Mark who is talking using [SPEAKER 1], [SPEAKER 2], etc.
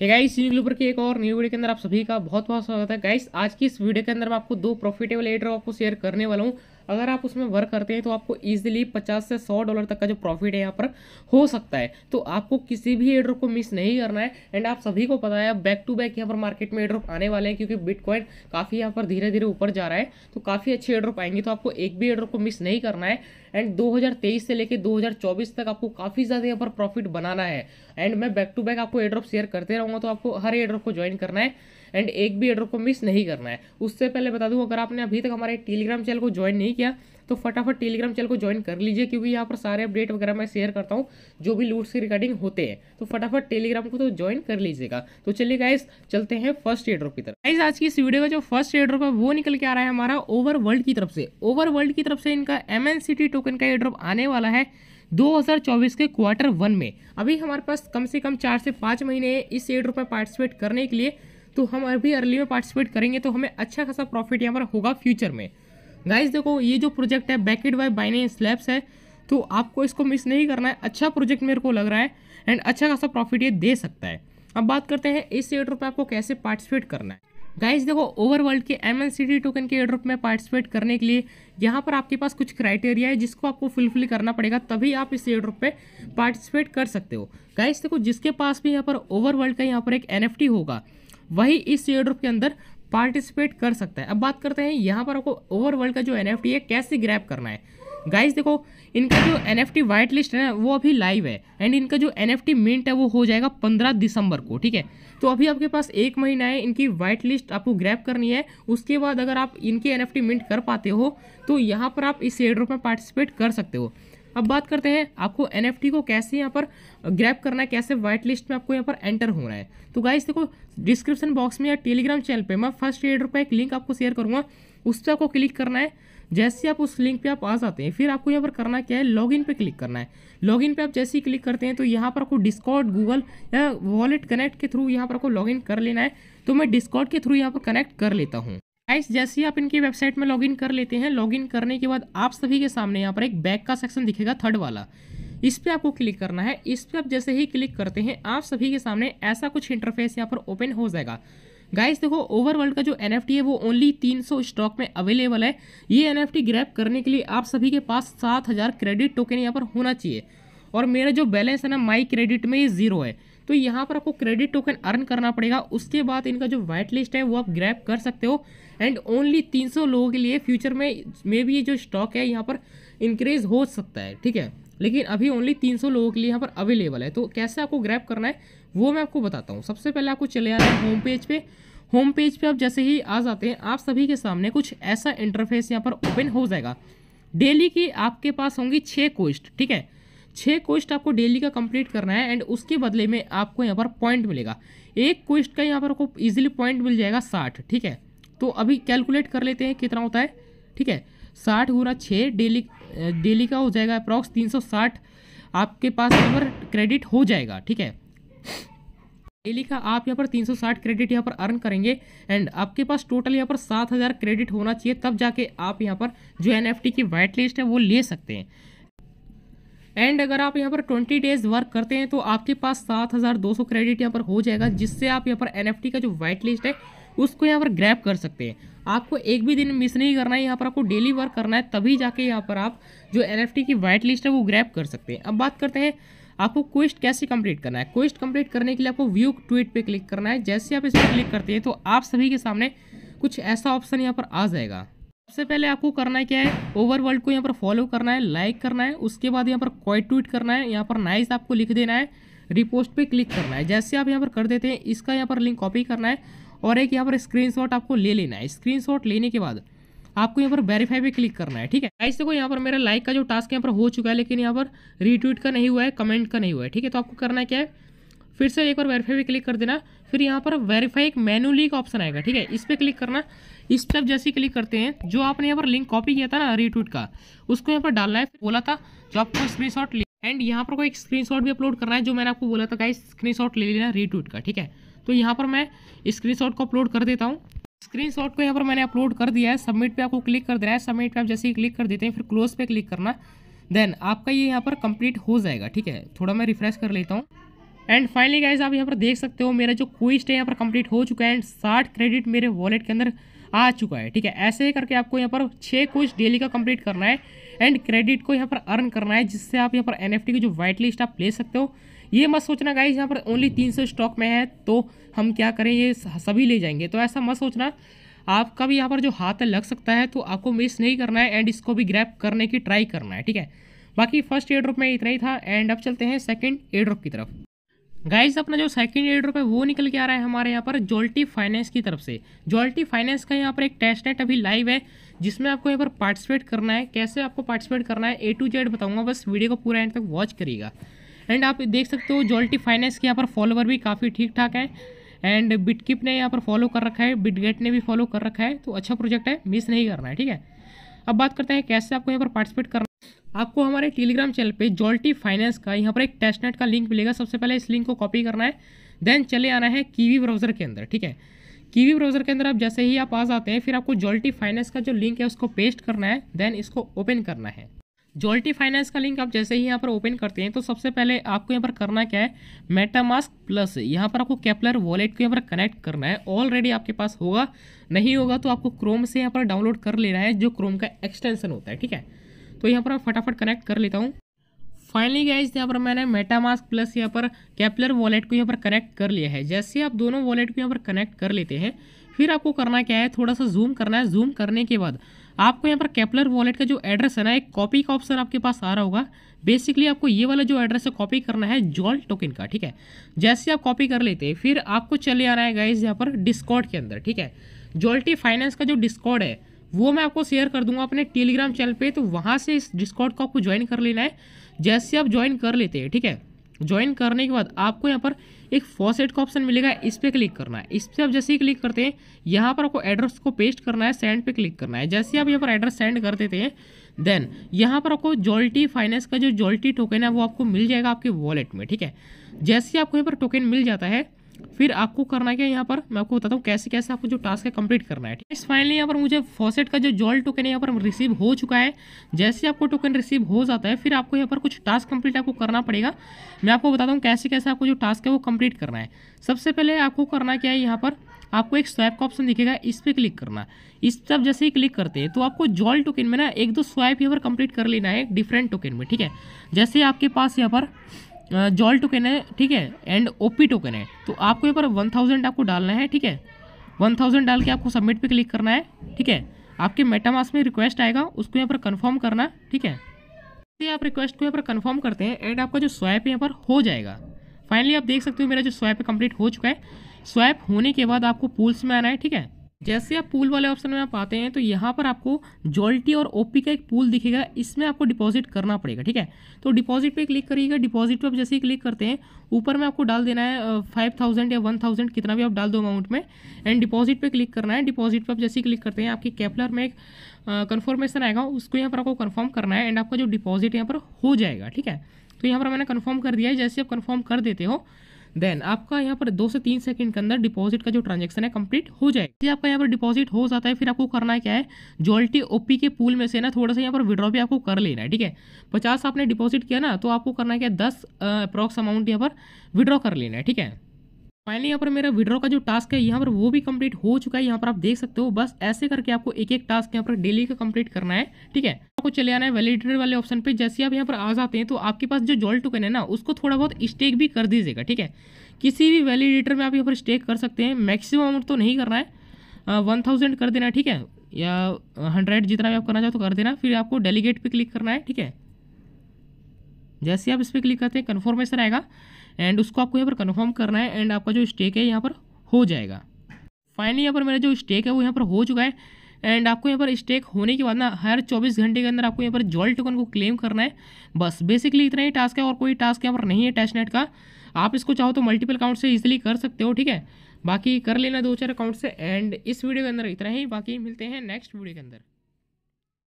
[SPEAKER 1] hey guys unique ग्लूपर के एक और न्यू वीडियो के अंदर आप सभी का बहुत बहुत स्वागत है गाइस आज की इस वीडियो के अंदर मैं आपको दो प्रॉफिटेबल एड्रॉप आपको शेयर करने वाला हूँ अगर आप उसमें वर्क करते हैं तो आपको ईजिली पचास से सौ डॉलर तक का जो प्रॉफिट है यहाँ पर हो सकता है तो आपको किसी भी एड्रॉप को मिस नहीं करना है एंड आप सभी को पता है बैक टू बैक यहाँ पर मार्केट में एड्रॉप आने वाले हैं क्योंकि बिटकॉइन काफ़ी यहाँ पर धीरे धीरे ऊपर जा रहा है तो काफ़ी अच्छे एड्रॉप आएंगे तो आपको एक भी एड्रॉप को मिस नहीं करना है एंड 2023 से लेकर 2024 तक आपको काफ़ी ज़्यादा यहाँ पर प्रॉफिट बनाना है एंड मैं बैक टू बैक आपको एड्रॉप शेयर करते रहूँगा तो आपको हर एड्रॉप को ज्वाइन करना है एंड एक भी ऑर्डर को मिस नहीं करना है उससे पहले बता दूँ अगर आपने अभी तक हमारे टेलीग्राम चैनल को ज्वाइन नहीं किया तो फटाफट टेलीग्राम चैनल को ज्वाइन कर लीजिए क्योंकि यहाँ पर सारे अपडेट वगैरह मैं शेयर करता हूँ जो भी लूट्स की रिकॉर्डिंग होते हैं तो फटाफट टेलीग्राम को तो ज्वाइन कर लीजिएगा तो चलिए गाइस चलते हैं फर्स्ट एड्रोप की तरफ गाइस आज की इस वीडियो का जो फर्स्ट एड्रोप है वो निकल के आ रहा है हमारा ओवर वर्ल्ड की तरफ से ओवर वर्ल्ड की तरफ से इनका एम टोकन का एड्रोप आने वाला है 2024 के क्वार्टर वन में अभी हमारे पास कम से कम चार से पाँच महीने इस एड्रोप में पार्टिसिपेट करने के लिए तो हम अभी अर्ली में पार्टिसिपेट करेंगे तो हमें अच्छा खासा प्रॉफिट यहाँ पर होगा फ्यूचर में गाइज देखो ये जो प्रोजेक्ट है बैकेड बाय बाइने स्लैब्स है तो आपको इसको मिस नहीं करना है अच्छा प्रोजेक्ट मेरे को लग रहा है एंड अच्छा खासा प्रॉफिट ये दे सकता है अब बात करते हैं इस एयड्रॉप में आपको कैसे पार्टिसिपेट करना है गाइज देखो ओवर वर्ल्ड के एम टोकन के एड्रॉप में पार्टिसिपेट करने के लिए यहाँ पर आपके पास कुछ क्राइटेरिया है जिसको आपको फुलफिल करना पड़ेगा तभी आप इस एड्रॉप पे पार्टिसिपेट कर सकते हो गाइज देखो जिसके पास भी यहाँ पर ओवर वर्ल्ड का यहाँ पर एक एन होगा वही इस एयर के अंदर पार्टिसिपेट कर सकता है अब बात करते हैं यहाँ पर आपको ओवर वर्ल्ड का जो एन है कैसे ग्रैप करना है गाइस देखो इनका जो N F T white list है ना वो अभी लाइव है एंड इनका जो एन एफ टी मिंट है वो हो जाएगा पंद्रह दिसंबर को ठीक है तो अभी आपके पास एक महीना है इनकी वाइट लिस्ट आपको ग्रैप करनी है उसके बाद अगर आप इनके एन एफ टी मिंट कर पाते हो तो यहाँ पर आप इस एड्रोप में पार्टिसिपेट कर सकते हो अब बात करते हैं आपको एन को कैसे यहाँ पर ग्रैप करना है कैसे वाइट लिस्ट में आपको यहाँ पर एंटर होना है तो गाइस देखो डिस्क्रिप्शन बॉक्स में या टेलीग्राम चैनल पर मैं फर्स्ट एड पर एक लिंक आपको शेयर करूँगा उस पर आपको क्लिक करना है जैसे आप उस लिंक पे आप आ जाते हैं फिर आपको यहाँ पर करना क्या है लॉगिन पे क्लिक करना है लॉगिन पे आप जैसे ही क्लिक करते हैं तो यहाँ पर आपको डिस्कॉर्ड गूगल या वॉलेट कनेक्ट के थ्रू यहाँ पर आपको लॉगिन कर लेना है तो मैं डिस्कॉर्ड के थ्रू यहाँ पर कनेक्ट कर लेता हूँ गाइस जैसे ही आप इनकी वेबसाइट में लॉगिन कर लेते हैं लॉगिन करने के बाद आप सभी के सामने यहाँ पर एक बैक का सेक्शन दिखेगा थर्ड वाला इस पर आपको क्लिक करना है इस पर आप जैसे ही क्लिक करते हैं आप सभी के सामने ऐसा कुछ इंटरफेस यहाँ पर ओपन हो जाएगा गाइस देखो ओवरवर्ल्ड का जो एन है वो ओनली 300 स्टॉक में अवेलेबल है ये एन एफ ग्रैप करने के लिए आप सभी के पास 7000 क्रेडिट टोकन यहाँ पर होना चाहिए और मेरा जो बैलेंस है ना माई क्रेडिट में ये जीरो है तो यहाँ पर आपको क्रेडिट टोकन अर्न करना पड़ेगा उसके बाद इनका जो वाइट लिस्ट है वो आप ग्रैप कर सकते हो एंड ओनली 300 लोगों के लिए फ्यूचर में मे भी ये जो स्टॉक है यहाँ पर इंक्रीज हो सकता है ठीक है लेकिन अभी ओनली 300 लोगों के लिए यहाँ पर अवेलेबल है तो कैसे आपको ग्रैप करना है वो मैं आपको बताता हूँ सबसे पहले आपको चले आना है होम पेज पे होम पेज पे आप जैसे ही आ जाते हैं आप सभी के सामने कुछ ऐसा इंटरफेस यहाँ पर ओपन हो जाएगा डेली की आपके पास होंगी छः कोस्ट ठीक है छः क्वेश्चन आपको डेली का कंप्लीट करना है एंड उसके बदले में आपको यहाँ पर पॉइंट मिलेगा एक क्वेश्चन का यहाँ पर आपको ईजिली पॉइंट मिल जाएगा साठ ठीक है तो अभी कैलकुलेट कर लेते हैं कितना होता है ठीक है साठ गुना छः डेली डेली का हो जाएगा अप्रॉक्स तीन सौ साठ आपके पास यहाँ पर क्रेडिट हो जाएगा ठीक है डेली का आप यहाँ पर 360 क्रेडिट यहाँ पर अर्न करेंगे एंड आपके पास टोटल यहाँ पर 7000 क्रेडिट होना चाहिए तब जाके आप यहाँ पर जो एन की वाइट लिस्ट है वो ले सकते हैं एंड अगर आप यहाँ पर ट्वेंटी डेज वर्क करते हैं तो आपके पास सात हज़ार दो सौ क्रेडिट यहाँ पर हो जाएगा जिससे आप यहाँ पर एन का जो वाइट लिस्ट है उसको यहाँ पर ग्रैप कर सकते हैं आपको एक भी दिन मिस नहीं करना है यहाँ पर आपको डेली वर्क करना है तभी जाके यहाँ पर आप जो एन की वाइट लिस्ट है वो ग्रैप कर सकते हैं अब बात करते हैं आपको क्वेस्ट कैसे कंप्लीट करना है क्वेस्ट कंप्लीट करने के लिए आपको व्यू ट्वीट पे क्लिक करना है जैसे आप इस पर क्लिक करते हैं तो आप सभी के सामने कुछ ऐसा ऑप्शन यहाँ पर आ जाएगा सबसे पहले आपको करना है क्या है ओवर वर्ल्ड को यहाँ पर फॉलो करना है लाइक करना है उसके बाद यहाँ पर क्वाइट ट्वीट करना है यहाँ पर नाइस आपको लिख देना है रिपोस्ट पे क्लिक करना है जैसे आप यहाँ पर कर देते हैं इसका यहाँ पर लिंक कॉपी करना है और एक यहाँ पर स्क्रीनशॉट आपको ले लेना है स्क्रीनशॉट लेने के बाद आपको यहाँ पर वेरीफाई पे क्लिक करना है ठीक है ऐसे को यहाँ पर मेरा लाइक का जो टास्क यहाँ पर हो चुका है लेकिन यहाँ पर रीट्वीट का नहीं हुआ है कमेंट का नहीं हुआ है ठीक है तो आपको करना क्या है फिर से एक बार वेरीफाई भी क्लिक कर देना फिर यहाँ पर वेरीफाई एक मैनुअली का ऑप्शन आएगा ठीक है इस पर क्लिक करना इस पर जैसे जैसे क्लिक करते हैं जो आपने यहाँ पर लिंक कॉपी किया था ना रीट्वीट का उसको यहाँ पर डालना है बोला था जो आपको स्क्रीन शॉट एंड यहाँ पर कोई स्क्रीन शॉट भी अपलोड करना है जो मैंने आपको बोला था स्क्रीन शॉट ले लेना रिट्वीट का ठीक है तो यहाँ पर मैं शॉट को अपलोड कर देता हूँ स्क्रीनशॉट को यहाँ पर मैंने अपलोड कर दिया है सबमिट पे आपको क्लिक कर देना है सबमिट पे आप जैसे ही क्लिक कर देते हैं फिर क्लोज पे क्लिक करना देन आपका ये यहाँ पर कंप्लीट हो जाएगा ठीक है थोड़ा मैं रिफ्रेश कर लेता हूँ एंड फाइनली गाइज आप यहाँ पर देख सकते हो मेरा जो क्विस्ट है यहाँ पर कंप्लीट हो चुका है एंड साठ क्रेडिट मेरे वॉलेट के अंदर आ चुका है ठीक है ऐसे करके आपको यहाँ पर छः क्विस्ट डेली का कंप्लीट करना है एंड क्रेडिट को यहाँ पर अर्न करना है जिससे आप यहाँ पर एन की जो वाइट लिस्ट आप ले सकते हो ये मत सोचना गाइज यहाँ पर ओनली तीन स्टॉक में है तो हम क्या करें ये सभी ले जाएंगे तो ऐसा मत सोचना आपका भी यहाँ पर जो हाथ लग सकता है तो आपको मिस नहीं करना है एंड इसको भी ग्रैप करने की ट्राई करना है ठीक है बाकी फर्स्ट एयर ड्रॉप में इतना ही था एंड अब चलते हैं सेकंड एयर ड्रॉप की तरफ गाइज अपना जो सेकंड एडर है वो निकल के आ रहा है हमारे यहाँ पर जोल्टी फाइनेंस की तरफ से जोल्टी फाइनेंस का यहाँ पर एक टेस्ट नेट अभी लाइव है जिसमें आपको यहाँ पर पार्टिसिपेट करना है कैसे आपको पार्टिसिपेट करना है ए टू जेड बताऊंगा बस वीडियो को पूरा एंड तक वॉच करिएगा एंड आप देख सकते हो जोल्टी फाइनेंस के यहाँ पर फॉलोवर भी काफ़ी ठीक ठाक है एंड बिटकिप ने यहाँ पर फॉलो कर रखा है बिटगेट ने भी फॉलो कर रखा है तो अच्छा प्रोजेक्ट है मिस नहीं करना है ठीक है अब बात करते हैं कैसे आपको यहाँ पर पार्टिसिपेट करना आपको हमारे टेलीग्राम चैनल पे जॉल्टी फाइनेंस का यहाँ पर एक टेस्टनेट का लिंक मिलेगा सबसे पहले इस लिंक को कॉपी करना है देन चले आना है कीवी ब्राउज़र के अंदर ठीक है कीवी ब्राउज़र के अंदर आप जैसे ही आप आ जाते हैं फिर आपको जॉल्टी फाइनेंस का जो लिंक है उसको पेस्ट करना है देन इसको ओपन करना है जॉल्टी फाइनेंस का लिंक आप जैसे ही यहाँ पर ओपन करते हैं तो सबसे पहले आपको यहाँ पर करना क्या है मेटामास्क प्लस यहाँ पर आपको कैपलर वॉलेट को यहाँ पर कनेक्ट करना है ऑलरेडी आपके पास होगा नहीं होगा तो आपको क्रोम से यहाँ पर डाउनलोड कर लेना है जो क्रोम का एक्सटेंसन होता है ठीक है तो यहाँ पर मैं फटाफट कनेक्ट कर लेता हूँ फाइनली गाइज यहाँ पर मैंने मेटामास्क प्लस यहाँ पर कैपलर वॉलेट को यहाँ पर कनेक्ट कर लिया है जैसे आप दोनों वॉलेट को यहाँ पर कनेक्ट कर लेते हैं फिर आपको करना क्या है थोड़ा सा जूम करना है जूम करने के बाद आपको यहाँ पर कैपलर वॉलेट का जो एड्रेस है ना एक कॉपी का ऑप्शन आपके पास आ रहा होगा बेसिकली आपको ये वाला जो एड्रेस है कॉपी करना है जॉल टोकन का ठीक है जैसे आप कॉपी कर लेते हैं फिर आपको चले आना है गाइज यहाँ पर डिस्कॉड के अंदर ठीक है जॉल्टी फाइनेंस का जो डिस्कॉड है वो मैं आपको शेयर कर दूंगा अपने टेलीग्राम चैनल पे तो वहाँ से इस डिस्काउंट को आपको ज्वाइन कर लेना है जैसे आप ज्वाइन कर लेते हैं ठीक है ज्वाइन करने के बाद आपको यहाँ पर एक फॉसेट का ऑप्शन मिलेगा इस पर क्लिक करना है इस पर आप जैसे ही क्लिक करते हैं यहाँ पर आपको एड्रेस को पेस्ट करना है सेंड पे क्लिक करना है जैसे आप यहाँ पर एड्रेस सेंड कर देते हैं देन यहाँ पर आपको जॉल्टी फाइनेंस का जो जॉल्टी टोकन है वो आपको मिल जाएगा आपके वॉलेट में ठीक है जैसे आपको यहाँ पर टोकन मिल जाता है फिर आपको करना क्या यहाँ पर मैं आपको बताता हूँ कैसे कैसे आपको जो टास्क है कंप्लीट करना है ठीक है फाइनली यहाँ पर मुझे फॉसेट का जो जॉल टोकन है यहाँ पर रिसीव हो चुका है जैसे आपको टोकन रिसीव हो जाता है फिर आपको यहाँ पर कुछ टास्क कंप्लीट आपको करना पड़ेगा मैं आपको बताता हूँ कैसे कैसे आपको जो टास्क है वो कंप्लीट करना है सबसे पहले आपको करना क्या है यहाँ पर आपको एक स्वैप का ऑप्शन दिखेगा इस पर क्लिक करना इस पर जैसे ही क्लिक करते हैं तो आपको जॉल टोकन में ना एक दो स्वैप यहाँ पर कंप्लीट कर लेना है डिफरेंट टोकन में ठीक है जैसे आपके पास यहाँ पर जॉल टोकन है ठीक है एंड ओपी टोकन है तो आपको यहाँ पर वन थाउजेंड आपको डालना है ठीक है वन थाउजेंड डाल के आपको सबमिट पे क्लिक करना है ठीक है आपके मेटामास में रिक्वेस्ट आएगा उसको यहाँ पर कन्फर्म करना ठीक है तो आप रिक्वेस्ट को यहाँ पर कन्फर्म करते हैं एंड आपका जो स्वैप यहाँ पर हो जाएगा फाइनली आप देख सकते हो मेरा जो स्वैप कंप्लीट हो चुका है स्वैप होने के बाद आपको पूल्स में आना है ठीक है जैसे आप पूल वाले ऑप्शन में आप आते हैं तो यहाँ पर आपको जॉल्टी और ओपी का एक पूल दिखेगा इसमें आपको डिपॉजिट करना पड़ेगा ठीक है तो डिपॉजिट पे क्लिक करिएगा डिपॉजिट पे आप जैसे ही क्लिक करते हैं ऊपर में आपको डाल देना है फाइव थाउजेंड या वन थाउजेंड कितना भी आप डाल दो अमाउंट में एंड डिपॉजिट पर क्लिक करना है डिपॉजिट पर आप जैसे ही क्लिक करते हैं आपके कैपलर में एक कन्फर्मेशन आएगा उसको यहाँ पर आपको कन्फर्म करना है एंड आपका जो डिपॉजिट यहाँ पर हो जाएगा ठीक है तो यहाँ पर मैंने कन्फर्म कर दिया है जैसे आप कन्फर्म कर देते हो देन आपका यहाँ पर दो से तीन सेकंड के अंदर डिपॉजिट का जो ट्रांजेक्शन है कंप्लीट हो जाएगा जैसे आपका यहाँ पर डिपॉजिट हो जाता है फिर आपको करना क्या है जोल्टी ओपी के पूल में से ना थोड़ा सा यहाँ पर विड्रॉ भी आपको कर लेना है ठीक है पचास आपने डिपॉजिट किया ना तो आपको करना है क्या है दस अप्रॉक्स अमाउंट यहाँ पर विड्रॉ कर लेना है ठीक है फाइनली यहाँ पर मेरा विड्रॉ का जो टास्क है यहाँ पर वो भी कंप्लीट हो चुका है यहाँ पर आप देख सकते हो बस ऐसे करके आपको एक एक टास्क यहाँ पर डेली का कंप्लीट करना है ठीक है आपको चले आना है वैलिडेटर वाले ऑप्शन पे जैसे आप यहाँ पर आ जाते हैं तो आपके पास जो जॉल टोकन है ना उसको थोड़ा बहुत स्टेक भी कर दीजिएगा ठीक है किसी भी वैलिडेटर में आप यहाँ पर स्टेक कर सकते हैं मैक्सिमम अमाउंट तो नहीं करना है वन थाउजेंड कर देना ठीक है या हंड्रेड जितना भी आप करना चाहो तो कर देना फिर आपको डेलीगेट पर क्लिक करना है ठीक है जैसे आप इस पर क्लिक करते हैं कन्फर्मेशन आएगा एंड उसको आपको यहाँ पर कन्फर्म करना है एंड आपका जो स्टेक है यहाँ पर हो जाएगा फाइनली यहाँ पर मेरा जो स्टेक है वो यहाँ पर हो चुका है एंड आपको यहाँ पर स्टेक होने के बाद ना हर 24 घंटे के अंदर आपको यहाँ पर जॉल टोकन को क्लेम करना है बस बेसिकली इतना ही टास्क है और कोई टास्क यहाँ पर नहीं है टेस्टनेट का आप इसको चाहो तो मल्टीपल अकाउंट से इजिली कर सकते हो ठीक है बाकी कर लेना दो चार अकाउंट से एंड इस वीडियो के अंदर इतना ही बाकी मिलते हैं नेक्स्ट वीडियो के अंदर